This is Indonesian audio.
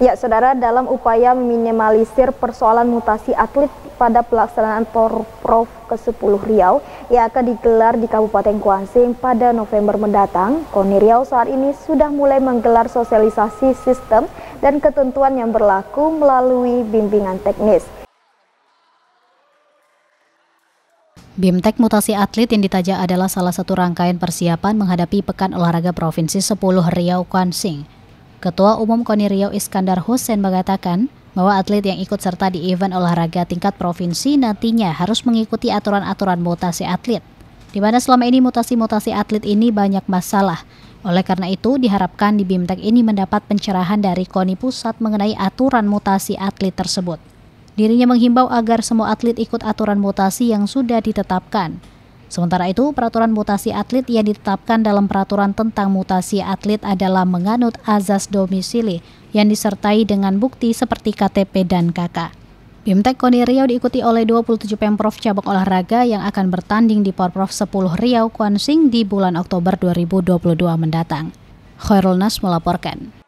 Ya, saudara, dalam upaya meminimalisir persoalan mutasi atlet pada pelaksanaan Prof ke-10 Riau yang akan digelar di Kabupaten Kuansing pada November mendatang, KONI Riau saat ini sudah mulai menggelar sosialisasi sistem dan ketentuan yang berlaku melalui bimbingan teknis. Bimtek Mutasi Atlet yang ditaja adalah salah satu rangkaian persiapan menghadapi Pekan Olahraga Provinsi 10 Riau Kuansing Ketua Umum KONI Riau Iskandar Hussein mengatakan bahwa atlet yang ikut serta di event olahraga tingkat provinsi nantinya harus mengikuti aturan-aturan mutasi atlet, di mana selama ini mutasi-mutasi atlet ini banyak masalah. Oleh karena itu, diharapkan di BIMTEK ini mendapat pencerahan dari KONI Pusat mengenai aturan mutasi atlet tersebut. Dirinya menghimbau agar semua atlet ikut aturan mutasi yang sudah ditetapkan, Sementara itu, peraturan mutasi atlet yang ditetapkan dalam peraturan tentang mutasi atlet adalah menganut azas domisili yang disertai dengan bukti seperti KTP dan KK. Bimtek Koni Riau diikuti oleh 27 Pemprov cabang olahraga yang akan bertanding di Porprov 10 Riau Kuansing di bulan Oktober 2022 mendatang. Khairul Nas melaporkan.